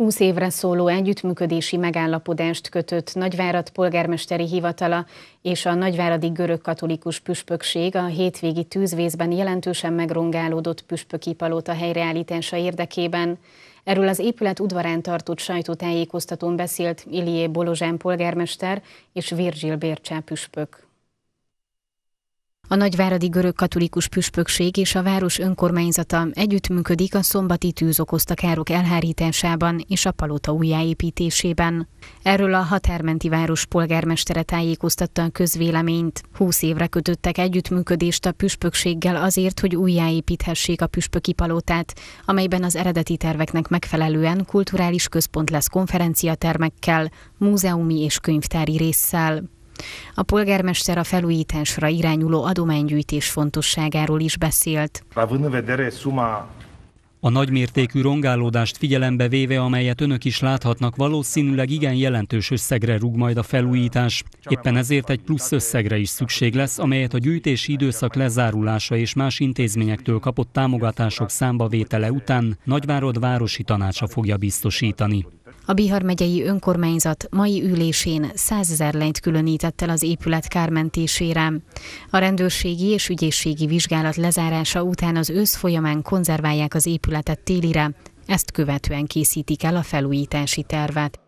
20 évre szóló együttműködési megállapodást kötött Nagyvárad polgármesteri hivatala és a Nagyváradi görög katolikus püspökség a hétvégi tűzvészben jelentősen megrongálódott püspöki palota helyreállítása érdekében. Erről az épület udvarán tartott sajtótájékoztatón beszélt Ilié Bolozsán polgármester és Virgil Bércsá püspök. A nagyváradi görög katolikus püspökség és a város önkormányzata együttműködik a szombati tűz okozta károk elhárításában és a palota újjáépítésében. Erről a határmenti város polgármestere tájékoztatta a közvéleményt. Húsz évre kötöttek együttműködést a püspökséggel azért, hogy újjáépíthessék a püspöki palotát, amelyben az eredeti terveknek megfelelően kulturális központ lesz konferenciatermekkel, múzeumi és könyvtári résszel. A polgármester a felújításra irányuló adománygyűjtés fontosságáról is beszélt. a nagymértékű rongálódást figyelembe véve, amelyet önök is láthatnak, valószínűleg igen jelentős összegre rúg majd a felújítás. Éppen ezért egy plusz összegre is szükség lesz, amelyet a gyűjtési időszak lezárulása és más intézményektől kapott támogatások számba vétele után Nagyvárod Városi Tanácsa fogja biztosítani. A Bihar megyei önkormányzat mai ülésén 100 ezer lenyt különített el az épület kármentésére. A rendőrségi és ügyészségi vizsgálat lezárása után az ősz folyamán konzerválják az épületet télire, ezt követően készítik el a felújítási tervet.